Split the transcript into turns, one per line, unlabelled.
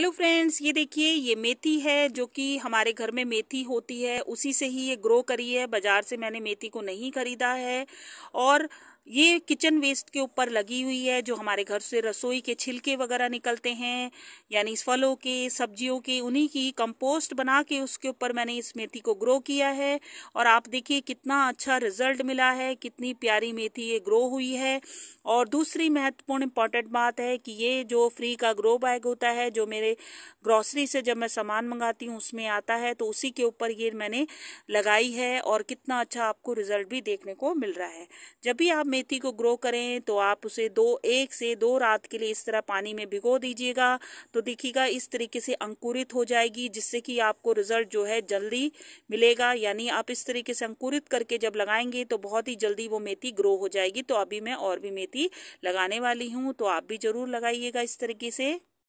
hello friends ये देखिए ये मेथी है जो कि हमारे घर में मेथी होती है उसी से ही ये ग्रो करी है बाज़ार से मैंने मेथी को नहीं खरीदा है और ये किचन वेस्ट के ऊपर लगी हुई है जो हमारे घर से रसोई के छिलके वगैरह निकलते हैं यानी फलों के सब्जियों के उन्हीं की कंपोस्ट बना के उसके ऊपर मैंने इस मेथी को ग्रो किया है और आप देखिए कितना अच्छा रिजल्ट मिला है कितनी प्यारी मेथी ये ग्रो हुई है और दूसरी महत्वपूर्ण इम्पॉर्टेंट बात है कि ये जो फ्री का ग्रो बैग होता है जो मेरे ग्रॉसरी से जब मैं सामान मंगाती हूँ उसमें आता है तो उसी के ऊपर ये मैंने लगाई है और कितना अच्छा आपको रिजल्ट भी देखने को मिल रहा है जब भी आप मेथी को ग्रो करें तो आप उसे दो एक से दो रात के लिए इस तरह पानी में भिगो दीजिएगा तो देखिएगा इस तरीके से अंकुरित हो जाएगी जिससे कि आपको रिजल्ट जो है जल्दी मिलेगा यानी आप इस तरीके से अंकुरित करके जब लगाएंगे तो बहुत ही जल्दी वो मेथी ग्रो हो जाएगी तो अभी मैं और भी मेथी लगाने वाली हूँ तो आप भी जरूर लगाइएगा इस तरीके से